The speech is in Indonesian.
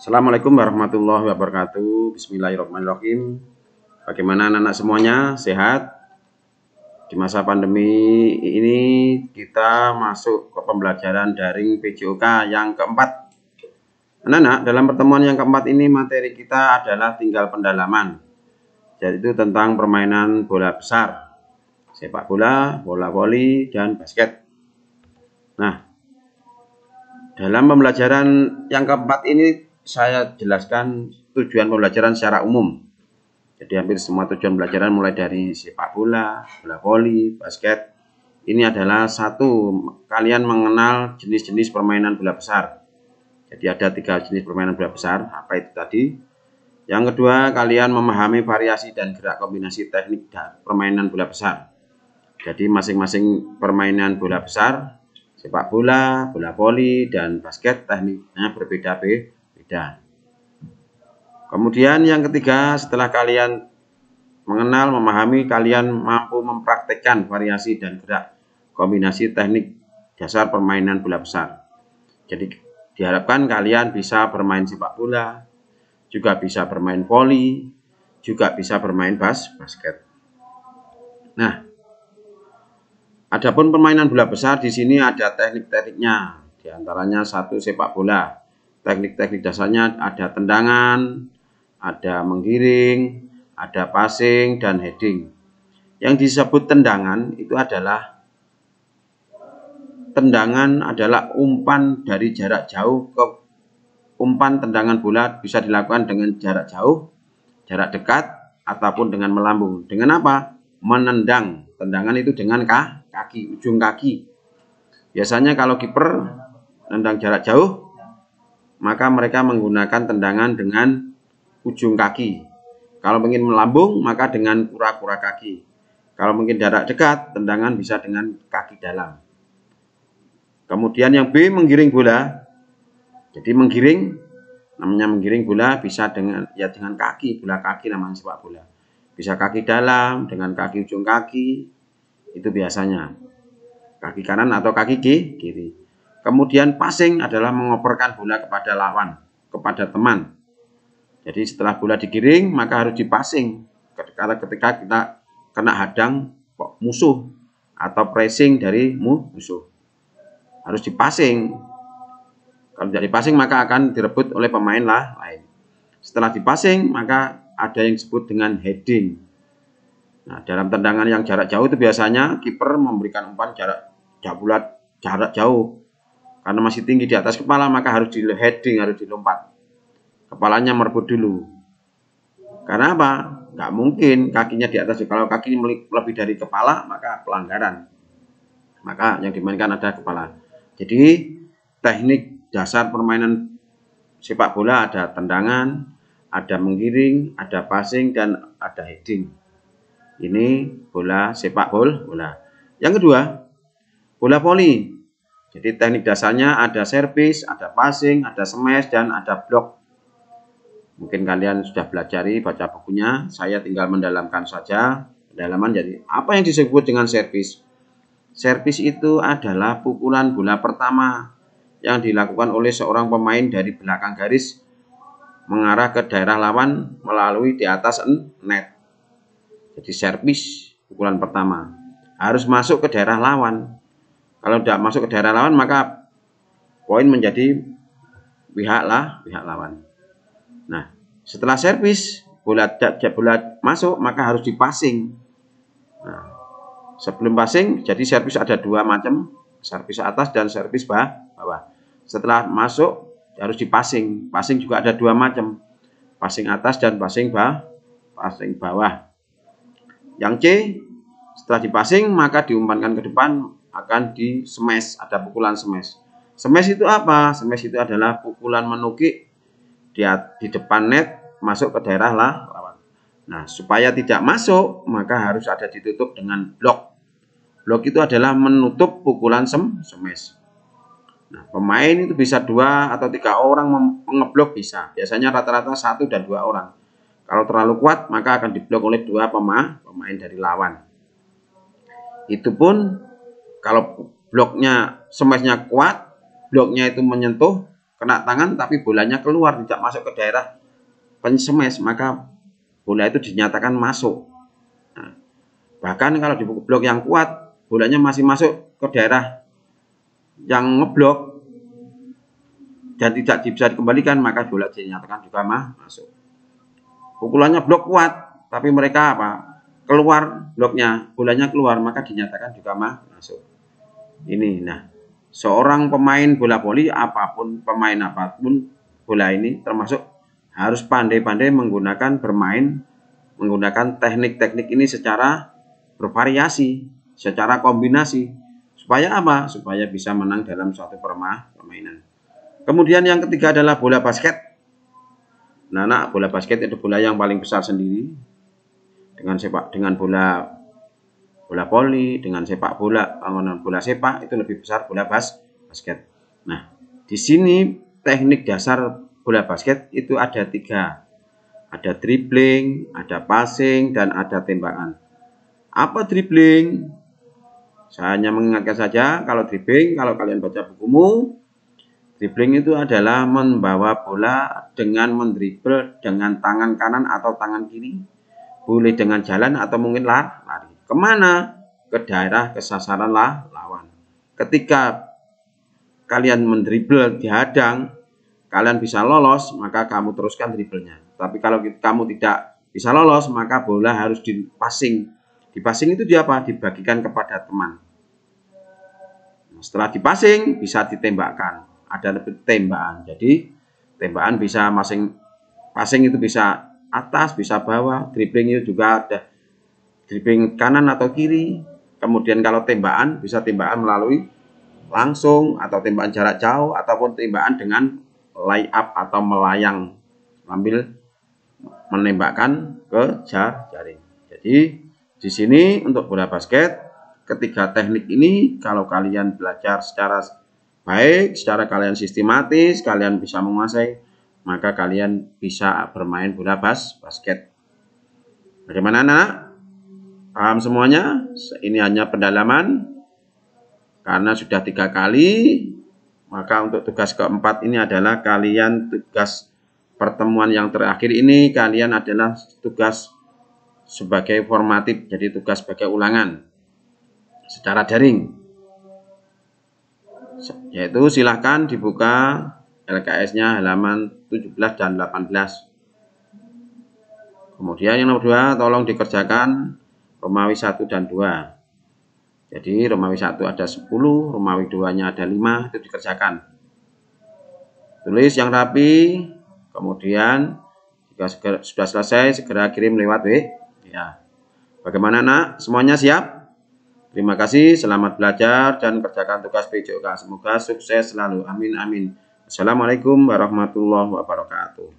Assalamualaikum warahmatullahi wabarakatuh. Bismillahirrahmanirrahim. Bagaimana anak-anak semuanya? Sehat? Di masa pandemi ini kita masuk ke pembelajaran daring PJOK yang keempat. Anak-anak, dalam pertemuan yang keempat ini materi kita adalah tinggal pendalaman. Jadi itu tentang permainan bola besar, sepak bola, bola voli, dan basket. Nah, dalam pembelajaran yang keempat ini saya jelaskan tujuan pembelajaran secara umum. Jadi hampir semua tujuan pembelajaran mulai dari sepak bola, bola voli, basket. Ini adalah satu, kalian mengenal jenis-jenis permainan bola besar. Jadi ada tiga jenis permainan bola besar, apa itu tadi? Yang kedua, kalian memahami variasi dan gerak kombinasi teknik dan permainan bola besar. Jadi masing-masing permainan bola besar, sepak bola, bola voli, dan basket tekniknya berbeda-beda dan. Kemudian yang ketiga, setelah kalian mengenal, memahami, kalian mampu mempraktekkan variasi dan gerak kombinasi teknik dasar permainan bola besar. Jadi diharapkan kalian bisa bermain sepak bola, juga bisa bermain voli, juga bisa bermain bas basket. Nah, adapun permainan bola besar di sini ada teknik-tekniknya, diantaranya satu sepak bola, teknik-teknik dasarnya ada tendangan, ada menggiring, ada passing dan heading. Yang disebut tendangan itu adalah tendangan adalah umpan dari jarak jauh ke umpan tendangan bola bisa dilakukan dengan jarak jauh, jarak dekat ataupun dengan melambung. Dengan apa? Menendang. Tendangan itu dengan kaki, ujung kaki. Biasanya kalau kiper tendang jarak jauh maka mereka menggunakan tendangan dengan ujung kaki. Kalau ingin melambung, maka dengan kura-kura kaki. Kalau mungkin jarak dekat, tendangan bisa dengan kaki dalam. Kemudian yang B menggiring bola. Jadi menggiring namanya menggiring bola bisa dengan ya dengan kaki, bola kaki namanya sepak bola. Bisa kaki dalam dengan kaki ujung kaki itu biasanya. Kaki kanan atau kaki kiri. Kemudian passing adalah mengoperkan bola kepada lawan, kepada teman. Jadi setelah bola digiring maka harus dipassing. Karena ketika kita kena hadang musuh atau pressing dari musuh harus dipassing. Kalau tidak dipassing maka akan direbut oleh pemain lah lain. Setelah dipassing maka ada yang disebut dengan heading. Nah, dalam tendangan yang jarak jauh itu biasanya kiper memberikan umpan jarak jauh jarak jauh karena masih tinggi di atas kepala maka harus di heading, harus dilompat. Kepalanya merebut dulu. Karena apa? Nggak mungkin kakinya di atas. Kalau kaki lebih dari kepala maka pelanggaran. Maka yang dimainkan ada kepala. Jadi teknik dasar permainan sepak bola ada tendangan, ada menggiring, ada passing dan ada heading. Ini bola sepak bola. Yang kedua, bola voli. Jadi teknik dasarnya ada service, ada passing, ada smash, dan ada block. Mungkin kalian sudah belajar baca bukunya, saya tinggal mendalamkan saja. Pendalaman jadi apa yang disebut dengan service? Service itu adalah pukulan bola pertama yang dilakukan oleh seorang pemain dari belakang garis mengarah ke daerah lawan melalui di atas net. Jadi servis pukulan pertama harus masuk ke daerah lawan kalau tidak masuk ke daerah lawan maka poin menjadi pihak lah pihak lawan. Nah, setelah servis bola bola masuk maka harus dipasing. Nah, sebelum passing jadi servis ada dua macam, servis atas dan servis bawah. Setelah masuk harus dipasing. Passing juga ada dua macam, passing atas dan passing bawah. Passing bawah. Yang C setelah dipasing maka diumpankan ke depan akan di smash, ada pukulan smash. Smash itu apa? Smash itu adalah pukulan menukik di, di depan net masuk ke daerah lah lawan. Nah, supaya tidak masuk, maka harus ada ditutup dengan blok. Blok itu adalah menutup pukulan sem smash. Nah, pemain itu bisa dua atau tiga orang mengeblok bisa. Biasanya rata-rata satu dan dua orang. Kalau terlalu kuat, maka akan diblok oleh dua pemain, pemain dari lawan. Itu pun kalau bloknya smashnya kuat, bloknya itu menyentuh, kena tangan tapi bolanya keluar tidak masuk ke daerah pensemes maka bola itu dinyatakan masuk. Nah, bahkan kalau di blok yang kuat bolanya masih masuk ke daerah yang ngeblok dan tidak bisa dikembalikan maka bola dinyatakan juga mah masuk. Pukulannya blok kuat tapi mereka apa? keluar bloknya, bolanya keluar maka dinyatakan juga mah masuk ini nah seorang pemain bola voli apapun pemain apapun bola ini termasuk harus pandai-pandai menggunakan bermain menggunakan teknik-teknik ini secara bervariasi secara kombinasi supaya apa supaya bisa menang dalam suatu perma permainan kemudian yang ketiga adalah bola basket nah, nah bola basket itu bola yang paling besar sendiri dengan sepak dengan bola bola voli dengan sepak bola bangunan bola sepak itu lebih besar bola bas basket nah di sini teknik dasar bola basket itu ada tiga ada dribbling ada passing dan ada tembakan apa dribbling saya hanya mengingatkan saja kalau dribbling kalau kalian baca bukumu dribbling itu adalah membawa bola dengan mendribble dengan tangan kanan atau tangan kiri boleh dengan jalan atau mungkin lari Kemana? Ke daerah kesasaran lah lawan. Ketika kalian mendribel dihadang, kalian bisa lolos, maka kamu teruskan dribelnya. Tapi kalau kamu tidak bisa lolos, maka bola harus dipasing. passing itu dia apa? Dibagikan kepada teman. Nah, setelah dipasing bisa ditembakkan. Ada lebih tembakan. Jadi tembakan bisa masing passing itu bisa atas, bisa bawah, dribbling itu juga ada dribbling kanan atau kiri. Kemudian kalau tembakan bisa tembakan melalui langsung atau tembakan jarak jauh ataupun tembakan dengan lay up atau melayang sambil menembakkan ke jaring. Jadi di sini untuk bola basket ketiga teknik ini kalau kalian belajar secara baik, secara kalian sistematis, kalian bisa menguasai, maka kalian bisa bermain bola bas basket. Bagaimana anak? Paham semuanya? Ini hanya pendalaman. Karena sudah tiga kali, maka untuk tugas keempat ini adalah kalian tugas pertemuan yang terakhir ini, kalian adalah tugas sebagai formatif, jadi tugas sebagai ulangan secara daring. Yaitu silahkan dibuka LKS-nya halaman 17 dan 18. Kemudian yang nomor dua, tolong dikerjakan Romawi 1 dan 2. Jadi Romawi 1 ada 10, Romawi 2-nya ada 5, itu dikerjakan. Tulis yang rapi, kemudian jika sudah selesai segera kirim lewat W. Ya. Bagaimana nak? Semuanya siap? Terima kasih, selamat belajar dan kerjakan tugas PJOK. Semoga sukses selalu. Amin, amin. Assalamualaikum warahmatullahi wabarakatuh.